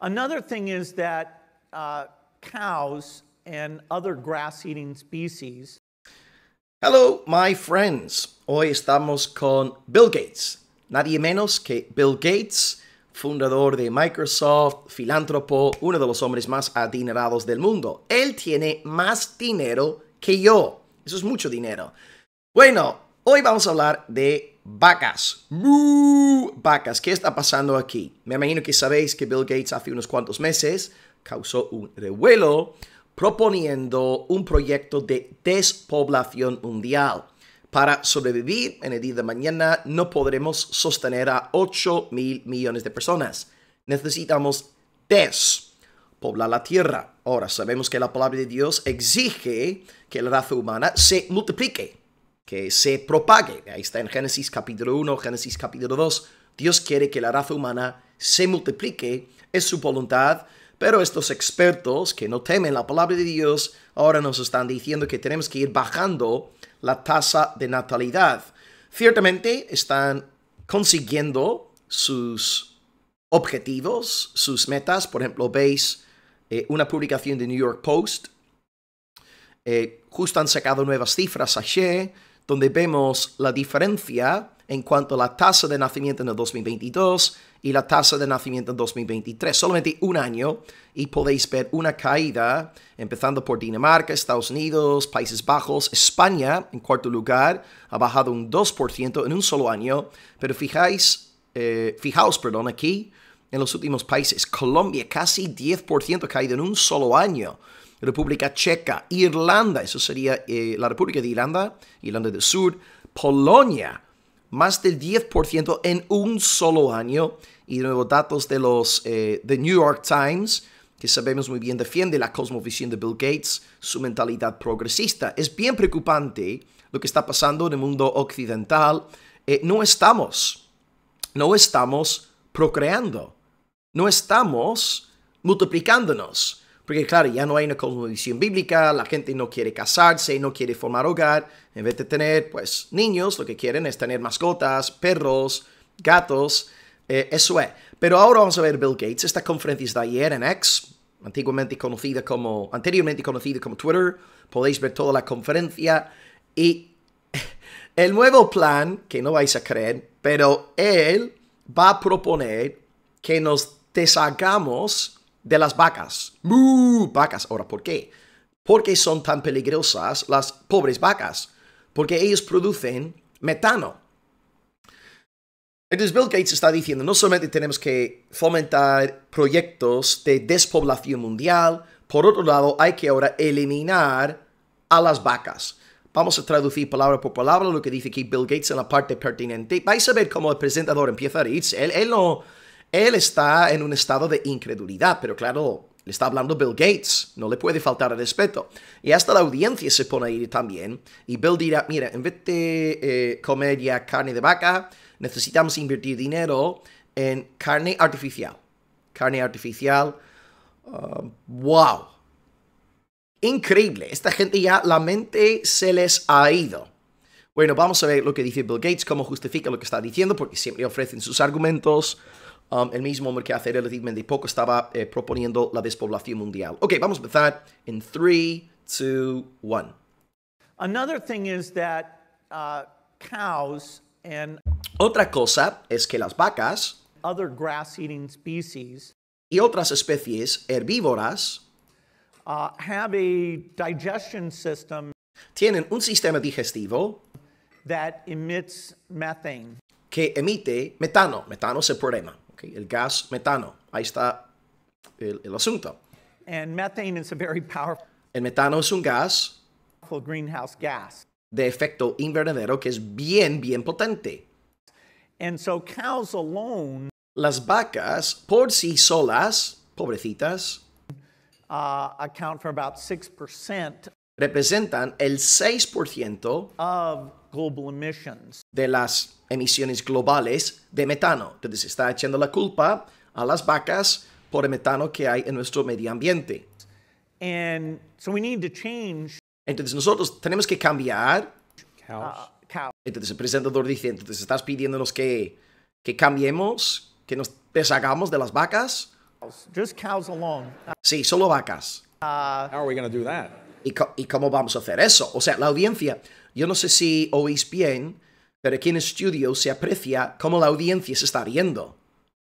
Another thing is that uh, cows and other grass eating species. Hello, my friends. Hoy estamos con Bill Gates. Nadie menos que Bill Gates, fundador de Microsoft, filántropo, uno de los hombres más adinerados del mundo. Él tiene más dinero que yo. Eso es mucho dinero. Bueno, hoy vamos a hablar de vacas. ¿Qué está pasando aquí? Me imagino que sabéis que Bill Gates hace unos cuantos meses causó un revuelo proponiendo un proyecto de despoblación mundial. Para sobrevivir en el día de mañana no podremos sostener a 8 mil millones de personas. Necesitamos despoblar la tierra. Ahora sabemos que la palabra de Dios exige que la raza humana se multiplique, que se propague. Ahí está en Génesis capítulo 1, Génesis capítulo 2. Dios quiere que la raza humana se multiplique, es su voluntad, pero estos expertos que no temen la palabra de Dios ahora nos están diciendo que tenemos que ir bajando la tasa de natalidad. Ciertamente están consiguiendo sus objetivos, sus metas. Por ejemplo, veis eh, una publicación de New York Post. Eh, justo han sacado nuevas cifras ayer donde vemos la diferencia en cuanto a la tasa de nacimiento en el 2022 y la tasa de nacimiento en 2023. Solamente un año y podéis ver una caída, empezando por Dinamarca, Estados Unidos, Países Bajos, España en cuarto lugar, ha bajado un 2% en un solo año, pero fijáis, eh, fijaos, perdón, aquí en los últimos países, Colombia casi 10% caído en un solo año. República Checa, Irlanda, eso sería eh, la República de Irlanda, Irlanda del Sur, Polonia, más del 10% en un solo año. Y de nuevo, datos de los The eh, New York Times, que sabemos muy bien defiende la cosmovisión de Bill Gates, su mentalidad progresista. Es bien preocupante lo que está pasando en el mundo occidental. Eh, no estamos, no estamos procreando, no estamos multiplicándonos porque claro, ya no hay una condición bíblica, la gente no quiere casarse, no quiere formar hogar. En vez de tener pues niños, lo que quieren es tener mascotas, perros, gatos. Eh, eso es. Pero ahora vamos a ver Bill Gates. Esta conferencia es de ayer en X, antiguamente conocida como, anteriormente conocida como Twitter. Podéis ver toda la conferencia. Y el nuevo plan, que no vais a creer, pero él va a proponer que nos deshagamos de las vacas. Vacas. Ahora, ¿por qué? ¿Por qué son tan peligrosas las pobres vacas? Porque ellos producen metano. Entonces Bill Gates está diciendo, no solamente tenemos que fomentar proyectos de despoblación mundial, por otro lado, hay que ahora eliminar a las vacas. Vamos a traducir palabra por palabra lo que dice aquí Bill Gates en la parte pertinente. Vais a ver cómo el presentador empieza a reírse. Él, él no, él está en un estado de incredulidad, pero claro, le está hablando Bill Gates, no le puede faltar el respeto. Y hasta la audiencia se pone a ir también. Y Bill dirá, mira, en vez de eh, comer ya carne de vaca, necesitamos invertir dinero en carne artificial. Carne artificial. Um, ¡Wow! Increíble. Esta gente ya la mente se les ha ido. Bueno, vamos a ver lo que dice Bill Gates, cómo justifica lo que está diciendo, porque siempre ofrecen sus argumentos um, el mismo hombre que hace relativamente poco estaba eh, proponiendo la despoblación mundial. Ok, vamos a empezar en 3, 2, 1. Another thing is that uh, cows and Otra cosa es que las vacas other grass eating species y otras especies herbívoras uh, have a digestion system tienen un sistema digestivo that emits methane. que emite metano. Metano es el problema. Okay, el gas metano. Ahí está el, el asunto. And methane is a very powerful el metano es un gas greenhouse gas. de efecto invernadero que es bien, bien potente. And so cows alone, Las vacas por sí solas, pobrecitas, uh, account for about 6% representan el 6% de las emisiones globales de metano. Entonces se está echando la culpa a las vacas por el metano que hay en nuestro medio ambiente. Entonces nosotros tenemos que cambiar. Uh, entonces el presentador dice, entonces estás pidiéndonos que, que cambiemos, que nos deshagamos de las vacas. Sí, solo vacas. Uh, How are we do that? ¿Y, cómo vamos a hacer eso? O sea, la audiencia, yo no sé si oís bien, pero aquí en el estudio se aprecia cómo la audiencia se está riendo.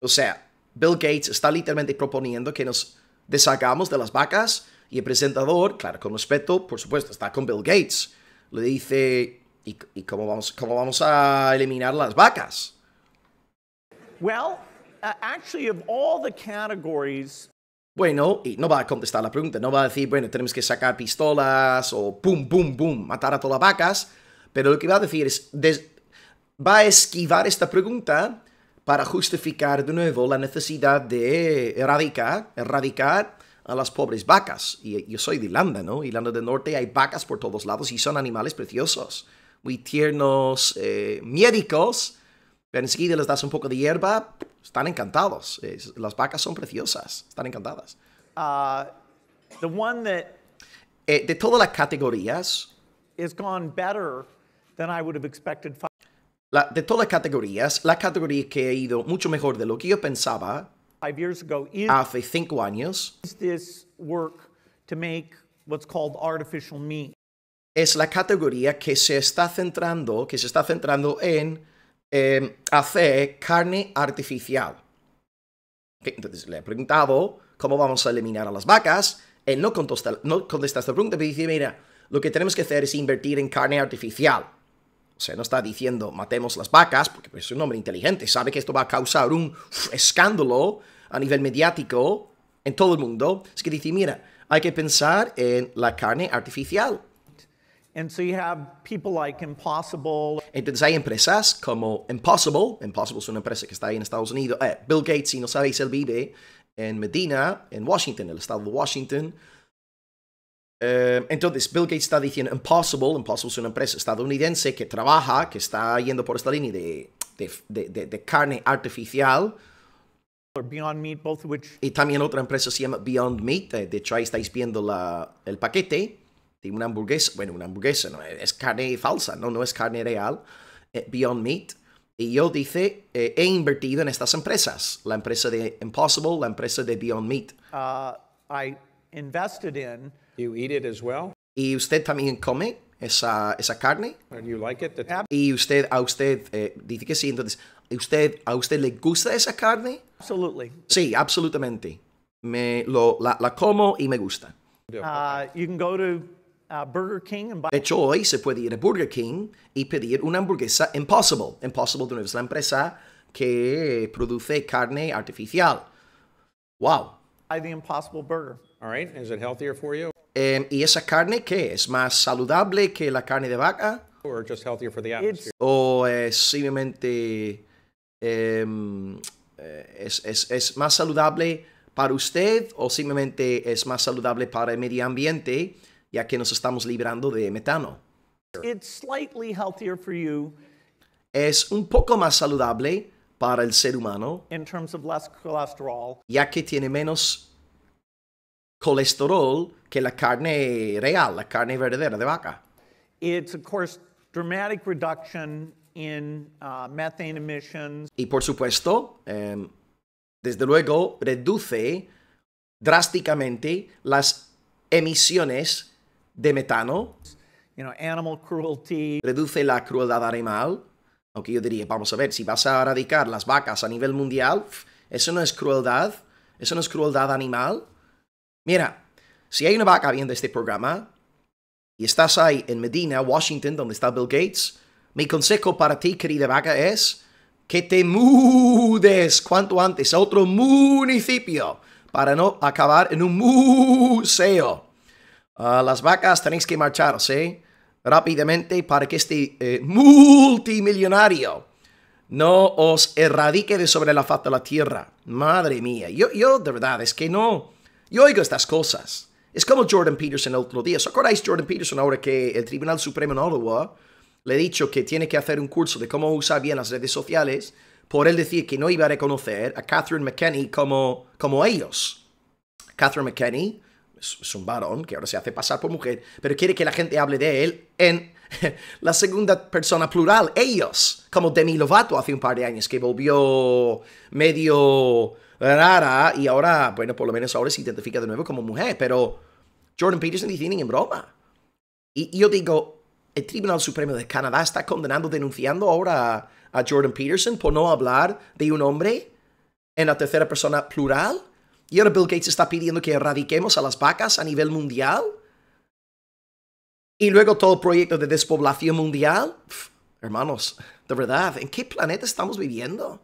O sea, Bill Gates está literalmente proponiendo que nos deshagamos de las vacas y el presentador, claro, con respeto, por supuesto, está con Bill Gates. Le dice, ¿y, cómo, vamos, cómo vamos a eliminar las vacas? Well, uh, actually, of all the categories bueno, y no va a contestar la pregunta, no va a decir, bueno, tenemos que sacar pistolas o pum, pum, pum, matar a todas las vacas, pero lo que va a decir es, va a esquivar esta pregunta para justificar de nuevo la necesidad de erradicar, erradicar a las pobres vacas. Y yo soy de Irlanda, ¿no? Irlanda del Norte hay vacas por todos lados y son animales preciosos, muy tiernos, eh, médicos, pero enseguida les das un poco de hierba, están encantados. Las vacas son preciosas, están encantadas. Uh, the one that eh, de todas las categorías, la, de todas las categorías, la categoría que ha ido mucho mejor de lo que yo pensaba hace cinco años es la categoría que se está centrando, que se está centrando en eh, hacer carne artificial. Entonces le he preguntado cómo vamos a eliminar a las vacas. Él no contesta, no contesta esta pregunta, pero dice, mira, lo que tenemos que hacer es invertir en carne artificial. O sea, no está diciendo matemos las vacas, porque pues, es un hombre inteligente, sabe que esto va a causar un escándalo a nivel mediático en todo el mundo. Es que dice, mira, hay que pensar en la carne artificial. Entonces hay empresas como Impossible, Impossible es una empresa que está ahí en Estados Unidos, eh, Bill Gates, si no sabéis, él vive en Medina, en Washington, el estado de Washington. Eh, entonces Bill Gates está diciendo Impossible, Impossible es una empresa estadounidense que trabaja, que está yendo por esta línea de, carne artificial. Y también otra empresa se llama Beyond Meat, eh, de hecho ahí estáis viendo la, el paquete. Tiene una hamburguesa, bueno, una hamburguesa, no, es carne falsa, no, no es carne real, eh, Beyond Meat. Y yo dice, eh, he invertido en estas empresas, la empresa de Impossible, la empresa de Beyond Meat. Uh, I invested in. You eat it as well? Y usted también come esa, esa carne. And you like it? Y usted, a usted, eh, dice que sí, entonces, ¿usted, ¿a usted le gusta esa carne? Absolutely. Sí, absolutamente. Me, lo, la, como y me gusta. Uh, you can go to de hecho, hoy se puede ir a Burger King y pedir una hamburguesa Impossible. Impossible, de es la empresa que produce carne artificial. Wow. The Impossible Burger. All right. Is it healthier for you? Eh, ¿Y esa carne qué? ¿Es más saludable que la carne de vaca? ¿O es simplemente em, eh, es, es más saludable para usted o simplemente es más saludable para el medio ambiente? ya que nos estamos librando de metano. Es un poco más saludable para el ser humano, ya que tiene menos colesterol que la carne real, la carne verdadera de vaca. Uh, y por supuesto, em, desde luego, reduce drásticamente las emisiones de metano. animal cruelty. Reduce la crueldad animal. Aunque yo diría, vamos a ver, si vas a erradicar las vacas a nivel mundial, eso no es crueldad, eso no es crueldad animal. Mira, si hay una vaca viendo este programa y estás ahí en Medina, Washington, donde está Bill Gates, mi consejo para ti, querida vaca, es que te mudes cuanto antes a otro municipio para no acabar en un museo. Ah, las vacas tenéis que marcharse rápidamente para que este eh, multimillonario no os erradique de sobre la faz de la tierra. Madre mía, yo, de verdad es que no. Yo oigo estas cosas. Es como Jordan Peterson el otro día. ¿Os acordáis Jordan Peterson ahora que el Tribunal Supremo en Ottawa le ha dicho que tiene que hacer un curso de cómo usar bien las redes sociales por él decir que no iba a reconocer a Catherine McKenney como, como ellos? Catherine McKenney es un varón que ahora se hace pasar por mujer, pero quiere que la gente hable de él en la segunda persona plural, ellos, como Demi Lovato hace un par de años, que volvió medio rara y ahora, bueno, por lo menos ahora se identifica de nuevo como mujer, pero Jordan Peterson y en broma. Y yo digo, el Tribunal Supremo de Canadá está condenando, denunciando ahora a Jordan Peterson por no hablar de un hombre en la tercera persona plural y ahora Bill Gates está pidiendo que erradiquemos a las vacas a nivel mundial. Y luego todo el proyecto de despoblación mundial. hermanos, de verdad, ¿en qué planeta estamos viviendo?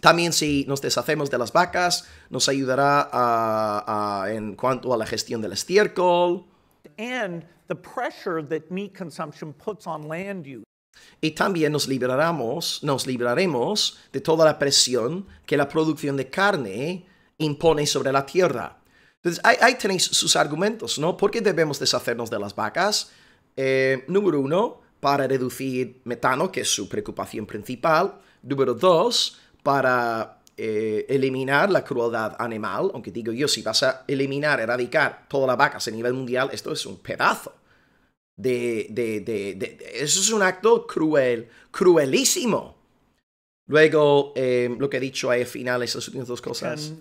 También si nos deshacemos de las vacas, nos ayudará en cuanto a la gestión del estiércol. And the pressure that meat consumption puts on land use y también nos liberaremos nos libraremos de toda la presión que la producción de carne impone sobre la tierra. Entonces, ahí, tenéis sus argumentos, ¿no? ¿Por qué debemos deshacernos de las vacas? Eh, número uno, para reducir metano, que es su preocupación principal. Número dos, para eh, eliminar la crueldad animal, aunque digo yo, si vas a eliminar, erradicar todas las vacas a nivel mundial, esto es un pedazo de, eso es un acto cruel, cruelísimo. Luego, em, lo que he dicho ahí al final, esas últimas dos cosas.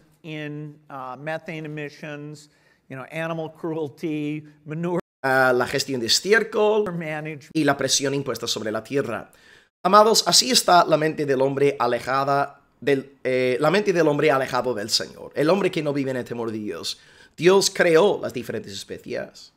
la gestión de estiércol y la presión impuesta sobre la tierra. Amados, así está la mente del hombre alejada del, eh, la mente del hombre alejado del Señor, el hombre que no vive en el temor de Dios. Dios creó las diferentes especies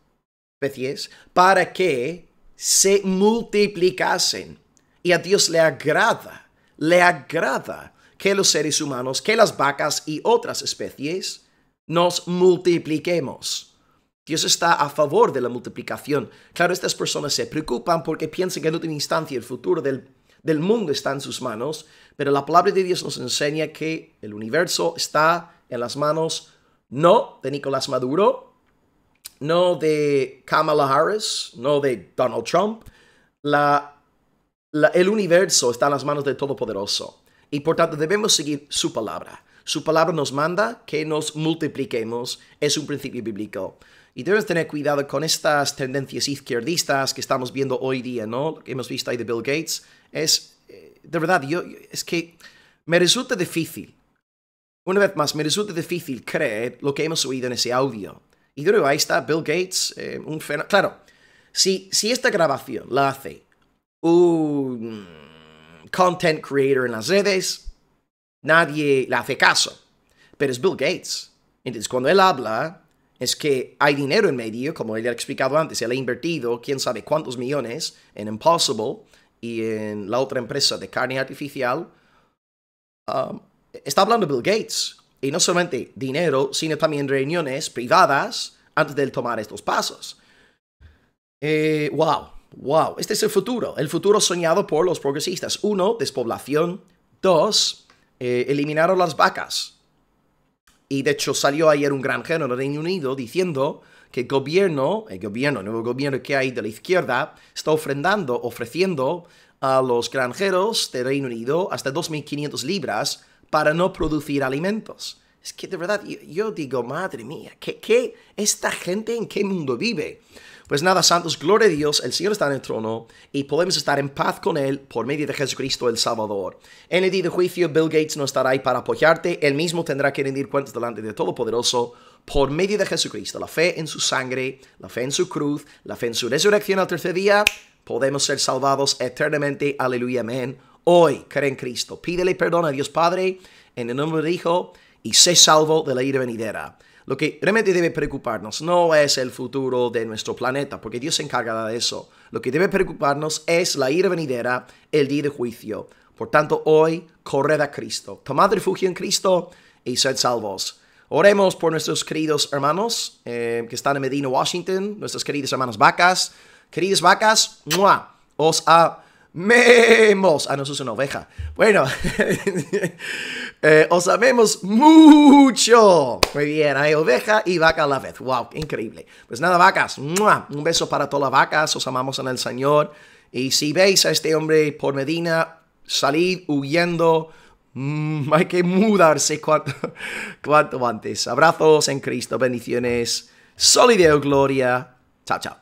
especies para que se multiplicasen. Y a Dios le agrada, le agrada que los seres humanos, que las vacas y otras especies nos multipliquemos. Dios está a favor de la multiplicación. Claro, estas personas se preocupan porque piensan que en última instancia el futuro del, del mundo está en sus manos, pero la palabra de Dios nos enseña que el universo está en las manos no de Nicolás Maduro, no de Kamala Harris, no de Donald Trump. el universo está en las manos del Todopoderoso y por tanto debemos seguir su palabra. Su palabra nos manda que nos multipliquemos, es un principio bíblico. Y debemos tener cuidado con estas tendencias izquierdistas que estamos viendo hoy día, ¿no? que hemos visto ahí de Bill Gates. Es, eh, de verdad, es que me resulta difícil, una vez más, me resulta difícil creer lo que hemos oído en ese audio. Y creo ahí está Bill Gates, eh, un Claro, si, si esta grabación la hace un content creator en las redes, nadie le hace caso. Pero es Bill Gates. Entonces, cuando él habla, es que hay dinero en medio, como él ha explicado antes, él ha invertido quién sabe cuántos millones en Impossible y en la otra empresa de carne artificial. Um, está hablando Bill Gates. Y no solamente dinero, sino también reuniones privadas antes de tomar estos pasos. Eh, wow, wow, este es el futuro, el futuro soñado por los progresistas. Uno, despoblación. Dos, eh, eliminaron las vacas. Y de hecho salió ayer un granjero en el Reino Unido diciendo que el gobierno, el gobierno, nuevo gobierno que hay de la izquierda, está ofrendando, ofreciendo a los granjeros del Reino Unido hasta 2.500 libras para no producir alimentos. Es que de verdad, yo, digo, madre mía, ¿qué, ¿qué, ¿esta gente en qué mundo vive? Pues nada, santos, gloria a Dios, el Señor está en el trono y podemos estar en paz con Él por medio de Jesucristo el Salvador. En el día de juicio, Bill Gates no estará ahí para apoyarte, Él mismo tendrá que rendir cuentas delante de Todopoderoso por medio de Jesucristo. La fe en su sangre, la fe en su cruz, la fe en su resurrección al tercer día, podemos ser salvados eternamente. Aleluya, amén hoy cree en Cristo. Pídele perdón a Dios Padre en el nombre de Hijo y sé salvo de la ira venidera. Lo que realmente debe preocuparnos no es el futuro de nuestro planeta, porque Dios se encargará de eso. Lo que debe preocuparnos es la ira venidera, el día de juicio. Por tanto, hoy corred a Cristo, tomad refugio en Cristo y sed salvos. Oremos por nuestros queridos hermanos eh, que están en Medina, Washington, nuestras queridos hermanas vacas. Queridas vacas, ¡mua! os ha memos. Ah, no, eso es una oveja. Bueno, eh, os amemos mucho. Muy bien, hay oveja y vaca a la vez. Wow, increíble. Pues nada, vacas. Un beso para todas las vacas. Os amamos en el Señor. Y si veis a este hombre por Medina, salid huyendo. Mm, hay que mudarse cuanto, cuanto antes. Abrazos en Cristo, bendiciones. Solideo Gloria. Chao, chao.